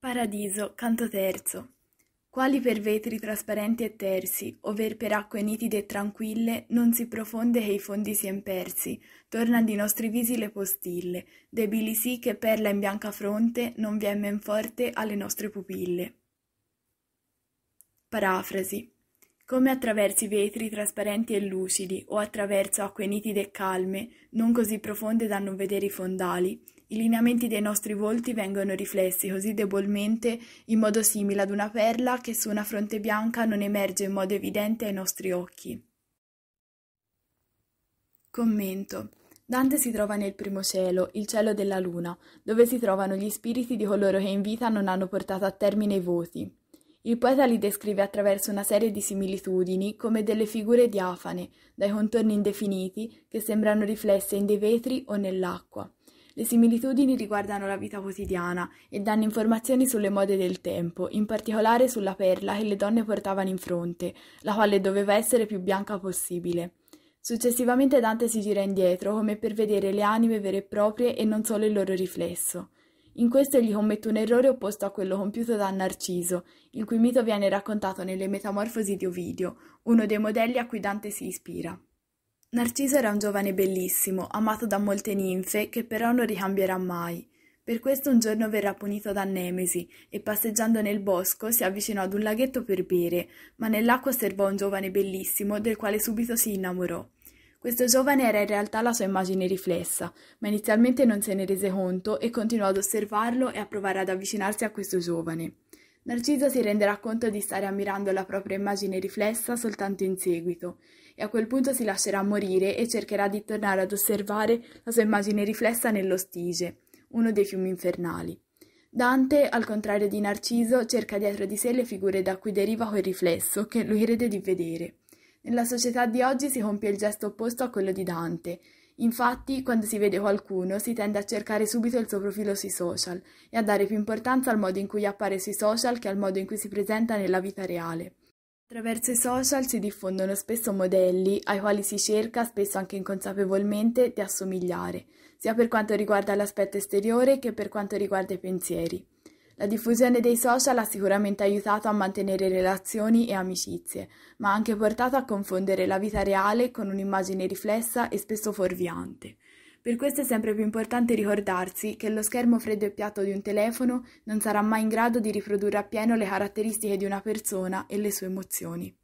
Paradiso, canto terzo. Quali per vetri trasparenti e tersi, over per acque nitide e tranquille, non si profonde che i fondi sien persi, torna di nostri visi le postille, debili sì che perla in bianca fronte non vien men forte alle nostre pupille. Parafrasi come attraverso i vetri trasparenti e lucidi o attraverso acque nitide e calme, non così profonde da non vedere i fondali, i lineamenti dei nostri volti vengono riflessi così debolmente in modo simile ad una perla che su una fronte bianca non emerge in modo evidente ai nostri occhi. Commento. Dante si trova nel primo cielo, il cielo della luna, dove si trovano gli spiriti di coloro che in vita non hanno portato a termine i voti. Il poeta li descrive attraverso una serie di similitudini come delle figure diafane, dai contorni indefiniti, che sembrano riflesse in dei vetri o nell'acqua. Le similitudini riguardano la vita quotidiana e danno informazioni sulle mode del tempo, in particolare sulla perla che le donne portavano in fronte, la quale doveva essere più bianca possibile. Successivamente Dante si gira indietro come per vedere le anime vere e proprie e non solo il loro riflesso. In questo egli commette un errore opposto a quello compiuto da Narciso, il cui mito viene raccontato nelle Metamorfosi di Ovidio, uno dei modelli a cui Dante si ispira. Narciso era un giovane bellissimo, amato da molte ninfe, che però non ricambierà mai. Per questo un giorno verrà punito da Nemesi e passeggiando nel bosco si avvicinò ad un laghetto per bere, ma nell'acqua osservò un giovane bellissimo del quale subito si innamorò. Questo giovane era in realtà la sua immagine riflessa, ma inizialmente non se ne rese conto e continuò ad osservarlo e a provare ad avvicinarsi a questo giovane. Narciso si renderà conto di stare ammirando la propria immagine riflessa soltanto in seguito, e a quel punto si lascerà morire e cercherà di tornare ad osservare la sua immagine riflessa nello Stige, uno dei fiumi infernali. Dante, al contrario di Narciso, cerca dietro di sé le figure da cui deriva quel riflesso che lui crede di vedere. Nella società di oggi si compie il gesto opposto a quello di Dante. Infatti, quando si vede qualcuno, si tende a cercare subito il suo profilo sui social e a dare più importanza al modo in cui appare sui social che al modo in cui si presenta nella vita reale. Attraverso i social si diffondono spesso modelli ai quali si cerca, spesso anche inconsapevolmente, di assomigliare, sia per quanto riguarda l'aspetto esteriore che per quanto riguarda i pensieri. La diffusione dei social ha sicuramente aiutato a mantenere relazioni e amicizie, ma ha anche portato a confondere la vita reale con un'immagine riflessa e spesso fuorviante. Per questo è sempre più importante ricordarsi che lo schermo freddo e piatto di un telefono non sarà mai in grado di riprodurre appieno le caratteristiche di una persona e le sue emozioni.